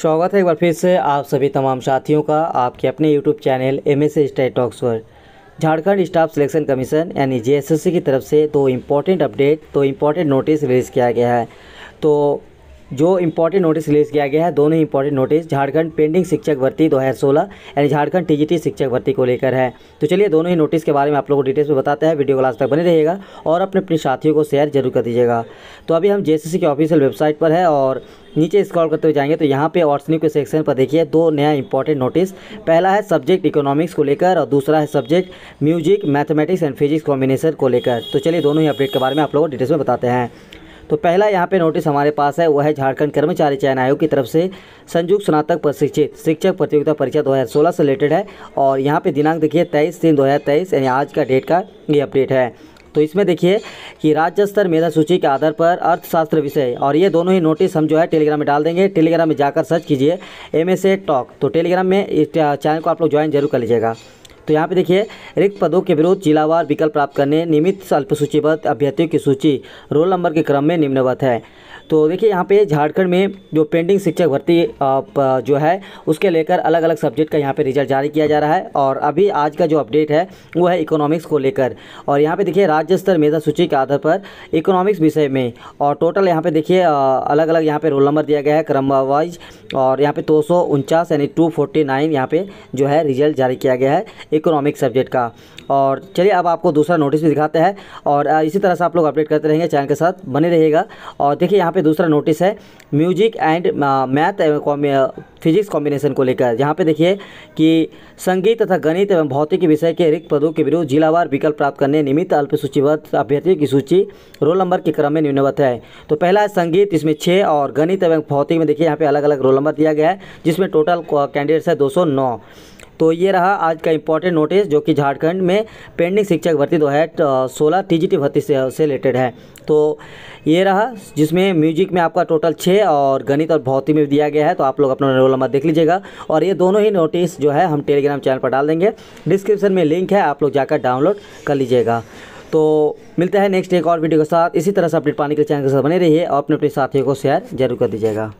स्वागत है एक बार फिर से आप सभी तमाम साथियों का आपके अपने YouTube channel M S state talks पर झारखंड स्टाफ सिलेक्शन कमीशन यानी जे की तरफ से दो इम्पोर्टेंट अपडेट दो इम्पोर्टेंट नोटिस रिलीज़ किया गया है तो जो इम्पोर्टेंट नोटिस रिलीज़ किया गया है दोनों ही इंपॉर्टेंट नोटिस झारखंड पेंडिंग शिक्षक भर्ती 2016 यानी झारखंड टीजीटी शिक्षक भर्ती को लेकर है तो चलिए दोनों ही नोटिस के बारे में आप लोगों को डिटेल्स में बताते हैं वीडियो क्लास तक बने रहिएगा और अपने अपने साथियों को शेयर जरूर कर दीजिएगा तो अभी हम जे के ऑफिशियल वेबसाइट पर है और नीचे स्क्रॉल करते हुए जाएंगे तो यहाँ पे व्हाट्सनी के सेक्शन पर देखिए दो नया इंपॉर्टेंट नोटिस पहला है सब्जेक्ट इकोनॉमिक्स को लेकर और दूसरा है subject music mathematics and physics combination को लेकर तो चलिए दोनों ही अपडेट के बारे में आप लोगों को डिटेल्स में बताते हैं तो पहला यहाँ पे नोटिस हमारे पास है वह है झारखंड कर्मचारी चयन आयोग की तरफ से संयुक्त स्नातक प्रशिक्षित शिक्षक प्रतियोगिता परीक्षा 2016 से रिलेटेड है और यहाँ पे दिनांक देखिए 23 तीन 2023 यानी आज का डेट का ये अपडेट है तो इसमें देखिए कि राज्य स्तर मेधा सूची के आधार पर अर्थशास्त्र विषय और ये दोनों ही नोटिस हम जो है टेलीग्राम में डाल देंगे टेलीग्राम में जाकर सर्च कीजिए एम एस ए टॉक तो टेलीग्राम में इस चैनल को आप लोग ज्वाइन जरूर कर लीजिएगा तो यहाँ पे देखिए रिक्त पदों के विरुद्ध जिलावार विकल्प प्राप्त करने नियमित अल्पसूचीबद्ध अभ्यर्थियों की सूची रोल नंबर के क्रम में निम्नवत है तो देखिए यहाँ पे झारखंड में जो पेंडिंग शिक्षक भर्ती जो है उसके लेकर अलग अलग सब्जेक्ट का यहाँ पे रिजल्ट जारी किया जा रहा है और अभी आज का जो अपडेट है वो है इकोनॉमिक्स को लेकर और यहाँ पे देखिए राज्य स्तर मेधा सूची के आधार पर इकोनॉमिक्स विषय में और टोटल यहाँ पे देखिए अलग अलग यहाँ पर रोल नंबर दिया गया है क्रम वाइज और यहाँ पर दो यानी टू फोर्टी नाइन यहाँ पर जो है रिजल्ट जारी किया गया है इकोनॉमिक सब्जेक्ट का और चलिए अब आपको दूसरा नोटिस भी दिखाते हैं और इसी तरह से आप लोग अपडेट करते रहेंगे चैनल के साथ बने रहिएगा और देखिए यहाँ पे दूसरा नोटिस है music and math physics combination को लेकर यहाँ पे देखिए कि संगीत तथा गणित एवं भौतिक विषय के रिक्त पदों के विरुद्ध जिलावार विकल्प प्राप्त करने निमित्त अल्प सूचीबद्ध अभ्यर्थियों की सूची रोल नंबर के क्रम में न्यूनवत है तो पहला है संगीत इसमें छः और गणित एवं भौतिक में देखिए यहाँ पे अलग अलग रोल नंबर दिया गया है जिसमें टोटल कैंडिडेट्स है दो तो ये रहा आज का इंपॉर्टेंट नोटिस जो कि झारखंड में पेंडिंग शिक्षक भर्ती दो हज़ार सोलह टी जी भर्ती से, से रिलेटेड है तो ये रहा जिसमें म्यूजिक में आपका टोटल छः और गणित और भौतिक में दिया गया है तो आप लोग अपना रोल नंबर देख लीजिएगा और ये दोनों ही नोटिस जो है हम टेलीग्राम चैनल पर डाल देंगे डिस्क्रिप्शन में लिंक है आप लोग जाकर डाउनलोड कर लीजिएगा तो मिलते हैं नेक्स्ट एक और वीडियो के साथ इसी तरह से अपडेट पाने के लिए चैनल के साथ बने रहिए और अपने अपने साथियों को शेयर जरूर कर दीजिएगा